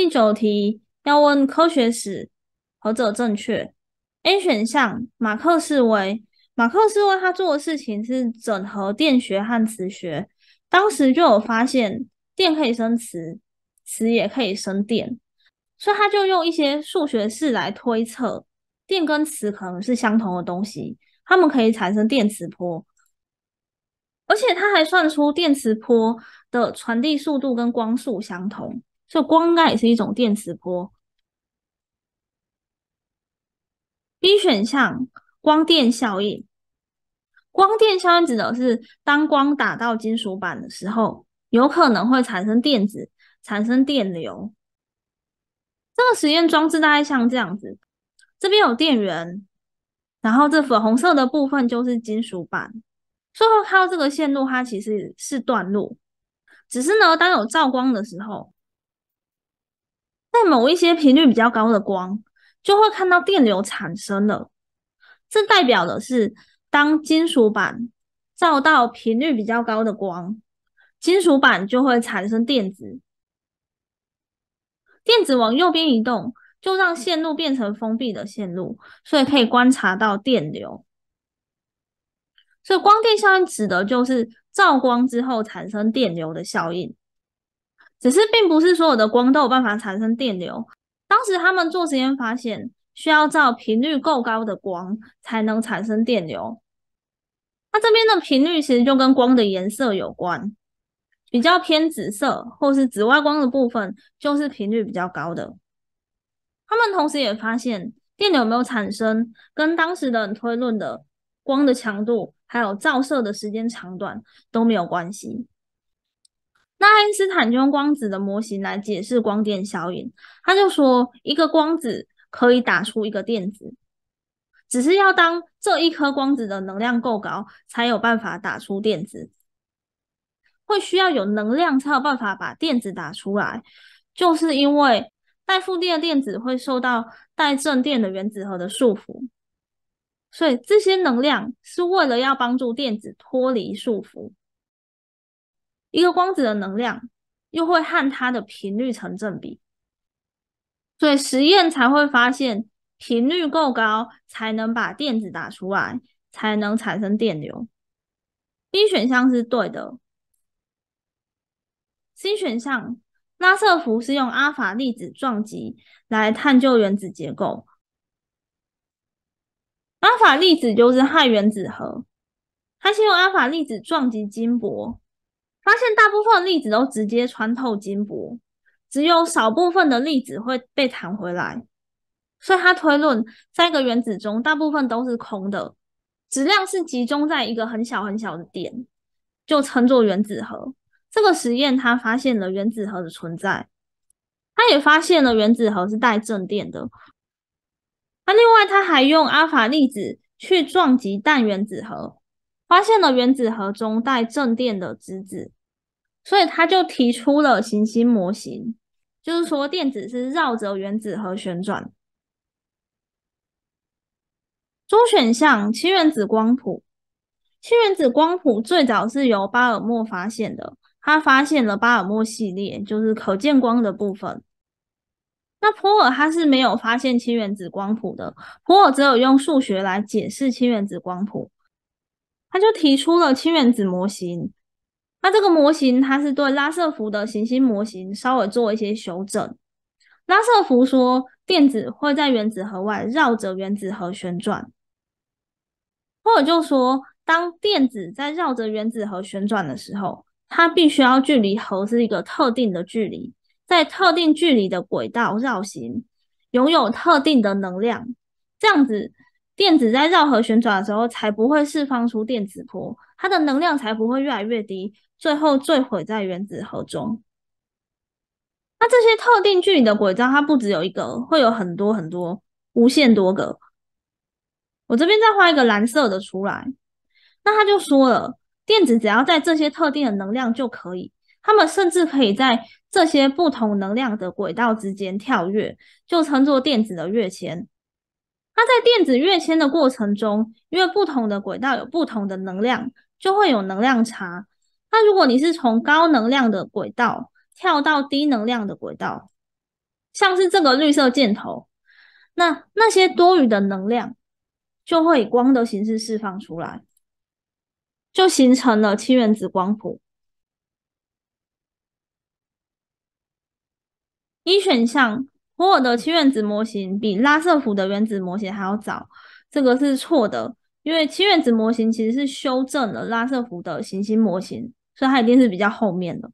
第九题要问科学史何者正确？A 选项，马克思为马克思为他做的事情是整合电学和磁学。当时就有发现电可以生磁，磁也可以生电，所以他就用一些数学式来推测电跟磁可能是相同的东西，它们可以产生电磁波，而且他还算出电磁波的传递速度跟光速相同。这光该也是一种电磁波。B 选项光电效应，光电效应指的是当光打到金属板的时候，有可能会产生电子，产生电流。这个实验装置大概像这样子，这边有电源，然后这粉红色的部分就是金属板。最后看到这个线路，它其实是断路，只是呢，当有照光的时候。在某一些频率比较高的光，就会看到电流产生了。这代表的是，当金属板照到频率比较高的光，金属板就会产生电子，电子往右边移动，就让线路变成封闭的线路，所以可以观察到电流。所以光电效应指的就是照光之后产生电流的效应。只是并不是所有的光都有办法产生电流。当时他们做实验发现，需要照频率够高的光才能产生电流。那这边的频率其实就跟光的颜色有关，比较偏紫色或是紫外光的部分，就是频率比较高的。他们同时也发现，电流没有产生，跟当时的人推论的光的强度，还有照射的时间长短都没有关系。那爱因斯坦就用光子的模型来解释光电效应，他就说，一个光子可以打出一个电子，只是要当这一颗光子的能量够高，才有办法打出电子，会需要有能量才有办法把电子打出来，就是因为带负电的电子会受到带正电的原子核的束缚，所以这些能量是为了要帮助电子脱离束缚。一个光子的能量又会和它的频率成正比，所以实验才会发现频率够高才能把电子打出来，才能产生电流。B 选项是对的。C 选项，拉瑟福是用阿法粒子撞击来探究原子结构。阿法粒子就是氦原子核，它先用阿法粒子撞击金箔。发现大部分粒子都直接穿透金箔，只有少部分的粒子会被弹回来，所以他推论，在一个原子中，大部分都是空的，质量是集中在一个很小很小的点，就称作原子核。这个实验他发现了原子核的存在，他也发现了原子核是带正电的。那另外，他还用阿尔法粒子去撞击氮原子核，发现了原子核中带正电的质子。所以他就提出了行星模型，就是说电子是绕着原子核旋转。中选项氢原子光谱，氢原子光谱最早是由巴尔默发现的，他发现了巴尔默系列，就是可见光的部分。那普尔他是没有发现氢原子光谱的，普尔只有用数学来解释氢原子光谱，他就提出了氢原子模型。它这个模型，它是对拉瑟福的行星模型稍微做一些修正。拉瑟福说，电子会在原子核外绕着原子核旋转，或者就说，当电子在绕着原子核旋转的时候，它必须要距离核是一个特定的距离，在特定距离的轨道绕行，拥有特定的能量，这样子。电子在绕核旋转的时候，才不会释放出电子波，它的能量才不会越来越低，最后坠毁在原子核中。那这些特定距离的轨道，它不只有一个，会有很多很多，无限多个。我这边再画一个蓝色的出来。那他就说了，电子只要在这些特定的能量就可以，他们甚至可以在这些不同能量的轨道之间跳跃，就称作电子的跃迁。那在电子跃迁的过程中，因为不同的轨道有不同的能量，就会有能量差。那如果你是从高能量的轨道跳到低能量的轨道，像是这个绿色箭头，那那些多余的能量就会以光的形式释放出来，就形成了氢原子光谱。一选项。霍尔的氢原子模型比拉瑟福的原子模型还要早，这个是错的，因为氢原子模型其实是修正了拉瑟福的行星模型，所以它一定是比较后面的。